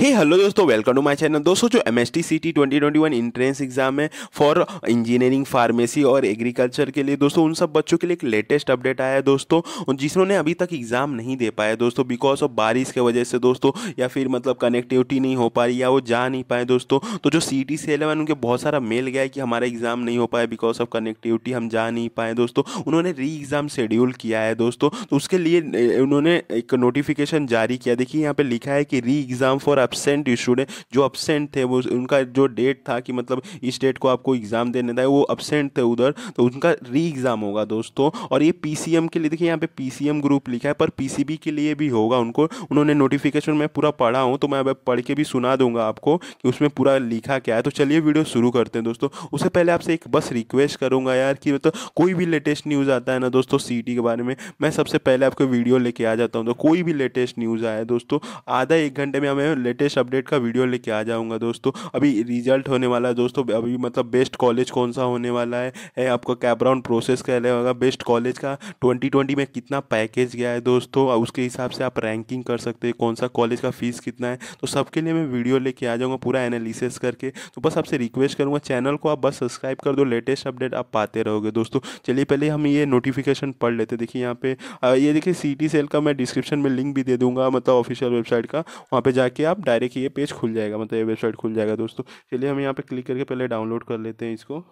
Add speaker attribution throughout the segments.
Speaker 1: हे hello दोस्तों welcome to my channel दोस्तों जो M S T C T twenty twenty one entrance exam है for engineering pharmacy और agriculture के लिए दोस्तों उन सब बच्चों के लिए एक लेटेस्ट अपडेट आया है दोस्तों जिन्होंने अभी तक एग्जाम नहीं दे पाया दोस्तों बिकॉज ऑफ बारिश के वजह से दोस्तों या फिर मतलब कनेक्टिविटी नहीं हो पा रही या वो जा नहीं पाए दोस्तों तो जो सी टी उनके बहुत सारा मेल गया है कि हमारा एग्जाम नहीं हो पाया बिकॉज ऑफ कनेक्टिविटी हम जा नहीं पाए दोस्तों उन्होंने री एग्जाम शेड्यूल किया है दोस्तों तो उसके लिए उन्होंने एक नोटिफिकेशन जारी किया देखिए यहाँ पर लिखा है कि re exam for absent student जो एबसेंट थे वो उनका जो डेट था कि मतलब इस डेट को आपको एग्ज़ाम देने था वो एबसेंट थे उधर तो उनका री एग्ज़ाम होगा दोस्तों और ये पी के लिए देखिए यहाँ पे पी ग्रुप लिखा है पर पी के लिए भी होगा उनको उन्होंने नोटिफिकेशन में पूरा पढ़ा हूँ तो मैं अब पढ़ के भी सुना दूंगा आपको कि उसमें पूरा लिखा क्या है तो चलिए वीडियो शुरू करते हैं दोस्तों उससे पहले आपसे एक बस रिक्वेस्ट करूँगा यार कि मतलब तो कोई भी लेटेस्ट न्यूज़ आता है ना दोस्तों सी के बारे में मैं सबसे पहले आपको वीडियो लेके आ जाता हूँ तो कोई भी लेटेस्ट न्यूज़ आया दोस्तों आधा एक घंटे में हमें लेटेस्ट अपडेट का वीडियो लेके आ जाऊँगा दोस्तों अभी रिजल्ट होने वाला है दोस्तों अभी मतलब बेस्ट कॉलेज कौन सा होने वाला है, है आपका कैपराउंड प्रोसेस क्या बेस्ट कॉलेज का ट्वेंटी ट्वेंटी में कितना पैकेज गया है दोस्तों उसके हिसाब से आप रैंकिंग कर सकते हैं कौन सा कॉलेज का फीस कितना है तो सबके लिए मैं वीडियो लेके आ जाऊँगा पूरा एनालिसिस करके तो बस आपसे रिक्वेस्ट करूँगा चैनल को आप बस सब्सक्राइब कर दो लेटेस्ट अपडेट आप पाते रहोगे दोस्तों चलिए पहले हम ये नोटिफिकेशन पढ़ लेते देखिए यहाँ पे ये देखिए सी सेल का मैं डिस्क्रिप्शन में लिंक भी दे दूँगा मतलब ऑफिशियल वेबसाइट का वहाँ पर जाके आप डायरेक्ट ये पेज खुल जाएगा मतलब ये वेबसाइट खुल जाएगा दोस्तों चलिए हम यहाँ पे क्लिक करके पहले डाउनलोड कर लेते हैं इसको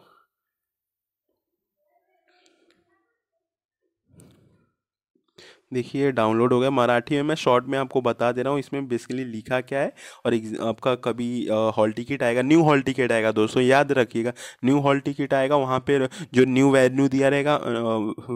Speaker 1: देखिए डाउनलोड हो गया मराठी में मैं शॉर्ट में आपको बता दे रहा हूँ इसमें बेसिकली लिखा क्या है और आपका कभी हॉल टिकट आएगा न्यू हॉल टिकट आएगा दोस्तों याद रखिएगा न्यू हॉल टिकट आएगा वहाँ पर जो न्यू वेन्यू दिया रहेगा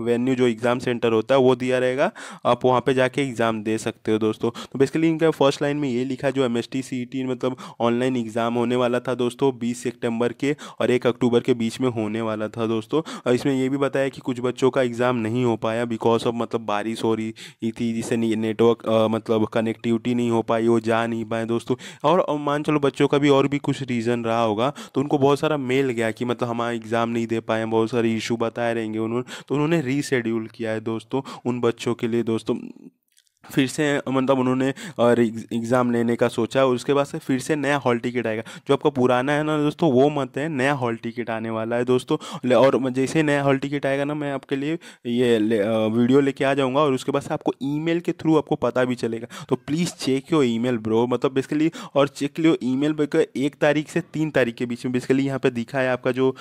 Speaker 1: वेन्यू जो एग्ज़ाम सेंटर होता है वो दिया रहेगा आप वहाँ पर जाके एग्ज़ाम दे सकते हो दोस्तों तो बेसिकली इनका फर्स्ट लाइन में ये लिखा जो एम एस e मतलब ऑनलाइन एग्ज़ाम होने वाला था दोस्तों बीस सेप्टेम्बर के और एक अक्टूबर के बीच में होने वाला था दोस्तों और इसमें यह भी बताया कि कुछ बच्चों का एग्ज़ाम नहीं हो पाया बिकॉज ऑफ मतलब बारिश हो रही थी जिससे नेटवर्क मतलब कनेक्टिविटी नहीं हो पाई वो जा नहीं पाए दोस्तों और मान चलो बच्चों का भी और भी कुछ रीज़न रहा होगा तो उनको बहुत सारा मेल गया कि मतलब हमारा एग्ज़ाम नहीं दे पाए बहुत सारे इशू बताए रहेंगे उन्होंने तो उन्होंने रीशेड्यूल किया है दोस्तों उन बच्चों के लिए दोस्तों फिर से मतलब उन्होंने एग्ज़ाम लेने का सोचा और उसके बाद से फिर से नया हॉल टिकट आएगा जो आपका पुराना है ना दोस्तों वो मत है नया हॉल टिकट आने वाला है दोस्तों और जैसे नया हॉल टिकट आएगा ना मैं आपके लिए ये ले, वीडियो लेके आ जाऊँगा और उसके बाद से आपको ईमेल के थ्रू आपको पता भी चलेगा तो प्लीज़ चेक यो ई ब्रो मतलब बेसिकली और चेक लियो ई मेल एक तारीख से तीन तारीख के बीच में बेसिकली यहाँ पर दिखा है आपका जो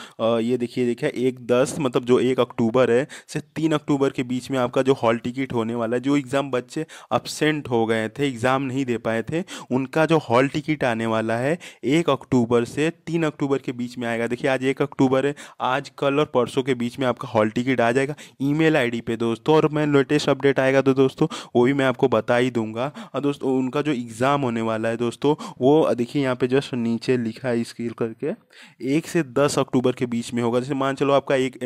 Speaker 1: ये देखिए देखिए एक दस मतलब जो एक अक्टूबर है से तीन अक्टूबर के बीच में आपका जो हॉल टिकट होने वाला है जो एग्ज़ाम बच्चे अपसेंट हो गए थे एग्ज़ाम नहीं दे पाए थे उनका जो हॉल टिकट आने वाला है एक अक्टूबर से तीन अक्टूबर के बीच में आएगा देखिए आज एक अक्टूबर है आज कल और परसों के बीच में आपका हॉल टिकट आ जाएगा ई मेल पे दोस्तों और मैं लेटेस्ट अपडेट आएगा तो दोस्तों वो भी मैं आपको बता ही दूंगा और दोस्तों उनका जो एग्ज़ाम होने वाला है दोस्तों वो देखिए यहाँ पे जस्ट नीचे लिखा है स्किल करके एक से दस अक्टूबर के बीच में होगा जैसे मान चलो आपका एक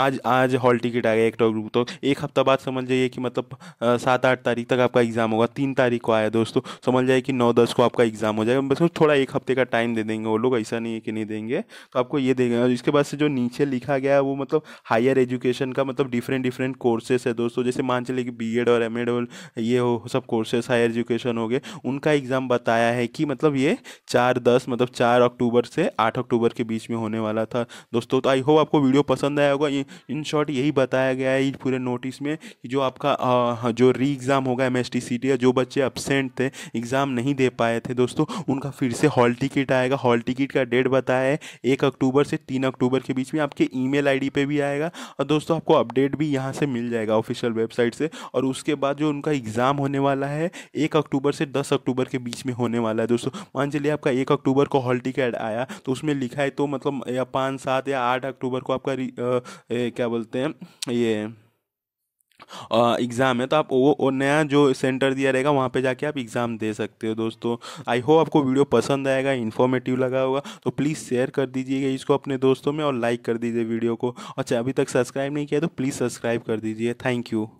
Speaker 1: आज आज हॉल टिकट आ गया एक तो एक हफ्ता बाद समझ जाइए कि मतलब सात आठ तारीख तक तक आपका एग्ज़ाम होगा तीन तारीख को आया दोस्तों समझ जाए कि नौ दस को आपका एग्ज़ाम हो जाएगा बस थोड़ा एक हफ्ते का टाइम दे देंगे वो लोग ऐसा नहीं है कि नहीं देंगे तो आपको ये देंगे और इसके बाद से जो नीचे लिखा गया है वो मतलब हायर एजुकेशन का मतलब डिफरेंट डिफरेंट कोर्सेस है दोस्तों जैसे मान चले कि बी और एम एड ये हो सब कोर्सेस हायर एजुकेशन हो गए उनका एग्ज़ाम बताया है कि मतलब ये चार दस मतलब चार अक्टूबर से आठ अक्टूबर के बीच में होने वाला था दोस्तों तो आई होप आपको वीडियो पसंद आया होगा इन शॉर्ट यही बताया गया है पूरे नोटिस में कि जो आपका जो री एग्ज़ाम होगा M S T T C या जो बच्चे अपसेंट थे एग्ज़ाम नहीं दे पाए थे दोस्तों उनका फिर से हॉल टिकट आएगा हॉल टिकट का डेट बताया है एक अक्टूबर से तीन अक्टूबर के बीच में आपके आई डी पर भी आएगा और दोस्तों आपको अपडेट भी यहाँ से मिल जाएगा ऑफिशियल वेबसाइट से और उसके बाद जो उनका एग्ज़ाम होने वाला है एक अक्टूबर से दस अक्टूबर के बीच में होने वाला है दोस्तों मान चलिए आपका एक अक्टूबर को हॉल टिकट आया तो उसमें लिखा है तो मतलब या पाँच सात या आठ अक्टूबर को आपका आ, ए, क्या बोलते हैं ये एग्ज़ाम है तो आप वो, वो नया जो सेंटर दिया रहेगा वहाँ पे जाके आप एग्ज़ाम दे सकते हो दोस्तों आई होप आपको वीडियो पसंद आएगा इन्फॉर्मेटिव लगा होगा तो प्लीज़ शेयर कर दीजिएगा इसको अपने दोस्तों में और लाइक कर दीजिए वीडियो को और अभी तक सब्सक्राइब नहीं किया तो प्लीज़ सब्सक्राइब कर दीजिए थैंक यू